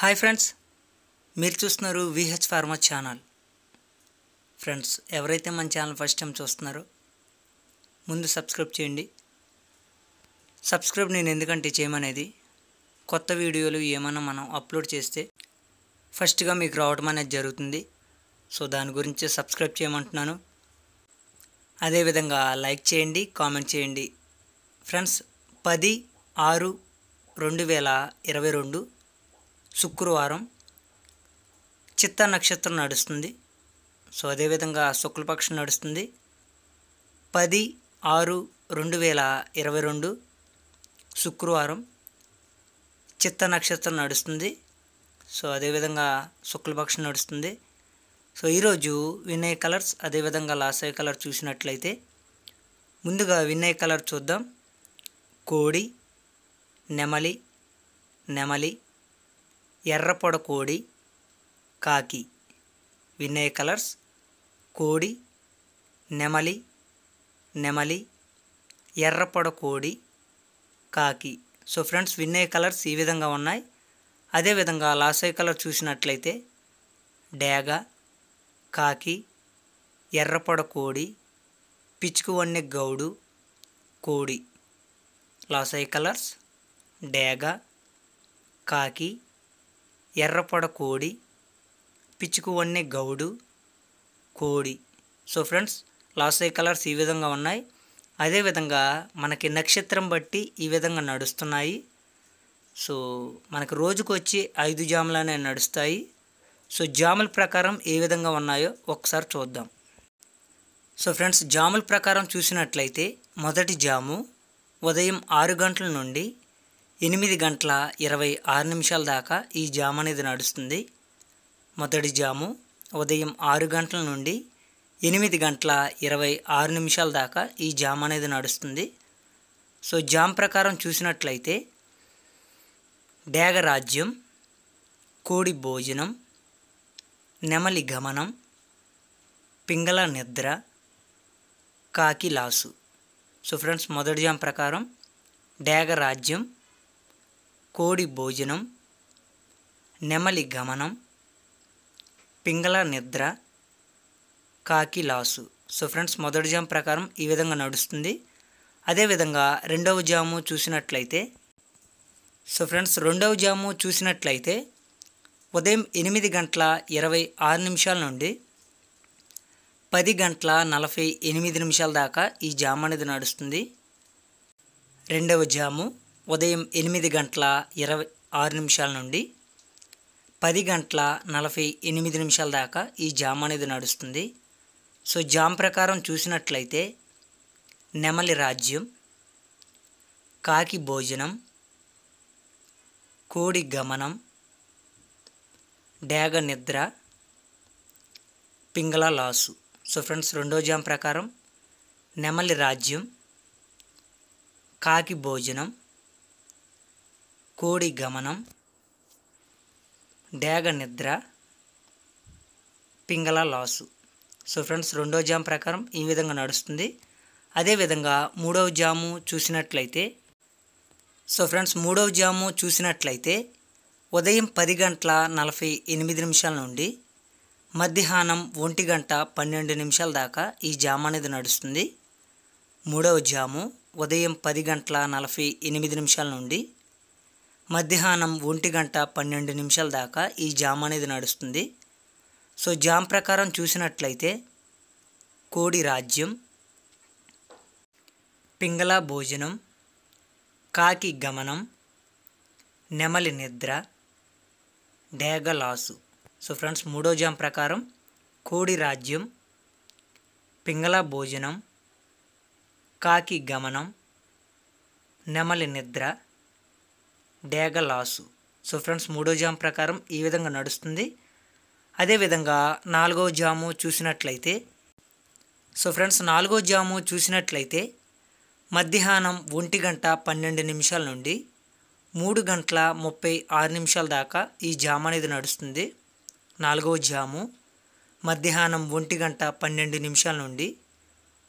hi friends మీరు చూస్తున్నారు VH pharma channel friends ఎవరైతే మన ఛానల్ ఫస్ట్ టైం చూస్తున్నారో ముందు సబ్స్క్రైబ్ చేయండి సబ్స్క్రైబ్ నేను ఎందుకంటే చేయమనేది కొత్త వీడియోలు ఏమైనా మనం అప్లోడ్ చేస్తే ఫస్ట్గా మీకు రావడం అనేది జరుగుతుంది సో దాని గురించి సబ్స్క్రైబ్ చేయమంటున్నాను అదేవిధంగా లైక్ చేయండి కామెంట్ చేయండి ఫ్రెండ్స్ పది ఆరు రెండు వేల ఇరవై రెండు శుక్రవారం చిత్త నక్షత్రం నడుస్తుంది సో అదేవిధంగా శుక్లపక్షం నడుస్తుంది పది ఆరు రెండు వేల ఇరవై రెండు శుక్రవారం చిత్త నక్షత్రం నడుస్తుంది సో అదేవిధంగా శుక్లపక్షం నడుస్తుంది సో ఈరోజు వినయ్ కలర్స్ అదేవిధంగా లాసయ్య కలర్ చూసినట్లయితే ముందుగా వినయ్ కలర్ చూద్దాం కోడి నెమలి నెమలి ఎర్రపొడ కోడి కాకి వినయ్ కలర్స్ కోడి నెమలి నెమలి ఎర్రపొడ కోడి కాకి సో ఫ్రెండ్స్ వినయ్ కలర్స్ ఈ విధంగా ఉన్నాయి అదేవిధంగా లాసై కలర్ చూసినట్లయితే డేగ కాకి కోడి పిచ్చుకు వన్నె గౌడు కోడి లాసై కలర్స్ డేగ కాకి ఎర్రపొడ కోడి పిచ్చుకు వన్నే గౌడు కోడి సో ఫ్రెండ్స్ లాస్ట్ ఏ కలర్స్ ఈ విధంగా ఉన్నాయి అదేవిధంగా మనకి నక్షత్రం బట్టి ఈ విధంగా నడుస్తున్నాయి సో మనకు రోజుకు వచ్చి ఐదు జాములనే నడుస్తాయి సో జాముల ప్రకారం ఏ విధంగా ఉన్నాయో ఒకసారి చూద్దాం సో ఫ్రెండ్స్ జాముల ప్రకారం చూసినట్లయితే మొదటి జాము ఉదయం ఆరు గంటల నుండి ఎనిమిది గంటల ఇరవై ఆరు నిమిషాల దాకా ఈ జామ్ అనేది నడుస్తుంది మొదటి జాము ఉదయం ఆరు గంటల నుండి ఎనిమిది గంటల ఇరవై ఆరు నిమిషాల దాకా ఈ జామ్ అనేది నడుస్తుంది సో జామ్ ప్రకారం చూసినట్లయితే డేగరాజ్యం కోడి భోజనం నెమలి గమనం పింగళ నిద్ర కాకి లాసు సో ఫ్రెండ్స్ మొదటి జామ్ ప్రకారం డేగరాజ్యం కోడి భోజనం నెమలి గమనం పింగళ నిద్ర కాకి లాసు సో ఫ్రెండ్స్ మొదటి జామ్ ప్రకారం ఈ విధంగా నడుస్తుంది అదేవిధంగా రెండవ జాము చూసినట్లయితే సో ఫ్రెండ్స్ రెండవ జాము చూసినట్లయితే ఉదయం ఎనిమిది గంటల ఇరవై ఆరు నిమిషాల నుండి పది గంటల నలభై ఎనిమిది నిమిషాల దాకా ఈ జామ్ అనేది నడుస్తుంది రెండవ జాము ఉదయం ఎనిమిది గంటల ఇరవై ఆరు నిమిషాల నుండి పది గంటల నలభై ఎనిమిది నిమిషాల దాకా ఈ జామ్ అనేది నడుస్తుంది సో జామ్ ప్రకారం చూసినట్లయితే నెమలి రాజ్యం కాకి భోజనం కోడి గమనం డేగ నిద్ర పింగళ లాసు సో ఫ్రెండ్స్ రెండో జామ్ ప్రకారం నెమలి రాజ్యం కాకి భోజనం కోడి గమనం డేగ నిద్ర పింగళ లాసు సో ఫ్రెండ్స్ రెండో జామ్ ప్రకారం ఈ విధంగా నడుస్తుంది అదేవిధంగా మూడవ జాము చూసినట్లయితే సో ఫ్రెండ్స్ మూడవ జాము చూసినట్లయితే ఉదయం పది గంటల నలభై ఎనిమిది నిమిషాల నుండి మధ్యాహ్నం ఒంటి గంట పన్నెండు నిమిషాల దాకా ఈ జామ్ అనేది నడుస్తుంది మూడవ జాము ఉదయం పది గంటల నలభై ఎనిమిది నిమిషాల నుండి మధ్యాహ్నం ఒంటి గంట పన్నెండు నిమిషాల దాకా ఈ జామ్ అనేది నడుస్తుంది సో జామ్ ప్రకారం చూసినట్లయితే కోడి రాజ్యం పింగళ భోజనం కాకి గమనం నెమలి నిద్ర డేగలాసు సో ఫ్రెండ్స్ మూడో జామ్ ప్రకారం కోడి రాజ్యం పింగళ భోజనం కాకి గమనం నెమలి నిద్ర డేగ లాసు సో ఫ్రెండ్స్ మూడో జామ్ ప్రకారం ఈ విధంగా నడుస్తుంది అదేవిధంగా నాలుగో జాము చూసినట్లయితే సో ఫ్రెండ్స్ నాలుగో జాము చూసినట్లయితే మధ్యాహ్నం ఒంటి గంట పన్నెండు నిమిషాల నుండి మూడు గంటల ముప్పై ఆరు నిమిషాల దాకా ఈ జామ్ అనేది నడుస్తుంది నాలుగవ జాము మధ్యాహ్నం ఒంటి గంట పన్నెండు నిమిషాల నుండి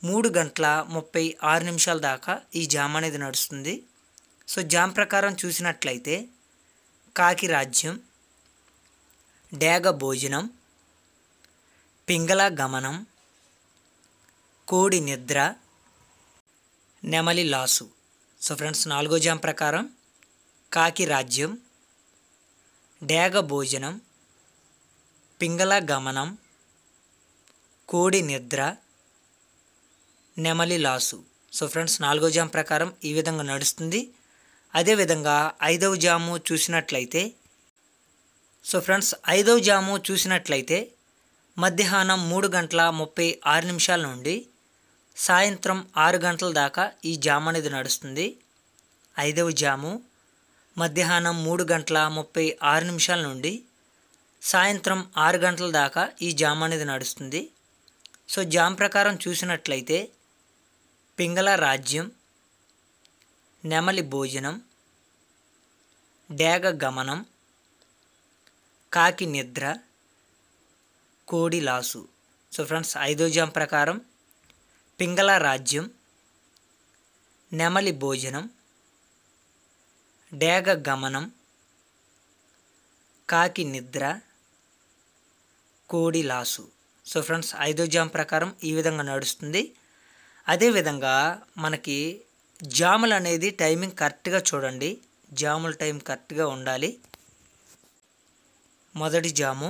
మూడు గంటల ముప్పై ఆరు నిమిషాల దాకా ఈ జామ్ అనేది నడుస్తుంది సో జామ్ ప్రకారం చూసినట్లయితే కాకి రాజ్యం డేగ భోజనం పింగళ గమనం కోడి నిద్ర నెమలి లాసు సో ఫ్రెండ్స్ నాలుగో జామ్ ప్రకారం కాకి రాజ్యం డేగ భోజనం పింగళ గమనం కోడి నిద్ర నెమలి లాసు సో ఫ్రెండ్స్ నాలుగో జామ్ ప్రకారం ఈ విధంగా నడుస్తుంది అదేవిధంగా ఐదవ జాము చూసినట్లయితే సో ఫ్రెండ్స్ ఐదవ జాము చూసినట్లయితే మధ్యాహ్నం మూడు గంటల ముప్పై ఆరు నిమిషాల నుండి సాయంత్రం ఆరు గంటల దాకా ఈ జాము అనేది నడుస్తుంది ఐదవ జాము మధ్యాహ్నం మూడు గంటల ముప్పై ఆరు నిమిషాల నుండి సాయంత్రం ఆరు గంటల దాకా ఈ జామ్ అనేది నడుస్తుంది సో జామ్ ప్రకారం చూసినట్లయితే పింగళ రాజ్యం నెమలి భోజనం డేగ గమనం కాకి నిద్ర కోడి లాసు సో ఫ్రెండ్స్ ఐదో జాం ప్రకారం పింగళ రాజ్యం నెమలి భోజనం డేగ గమనం కాకి నిద్ర కోడి లాసు సో ఫ్రెండ్స్ ఐదో జామ్ ప్రకారం ఈ విధంగా నడుస్తుంది అదేవిధంగా మనకి జాములు అనేది టైమింగ్ కరెక్ట్గా చూడండి జాముల టైం కరెక్ట్గా ఉండాలి మొదటి జాము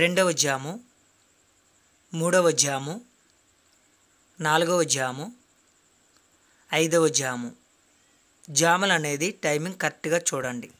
రెండవ జాము మూడవ జాము నాలుగవ జాము ఐదవ జాము జాములు అనేది టైమింగ్ కరెక్ట్గా చూడండి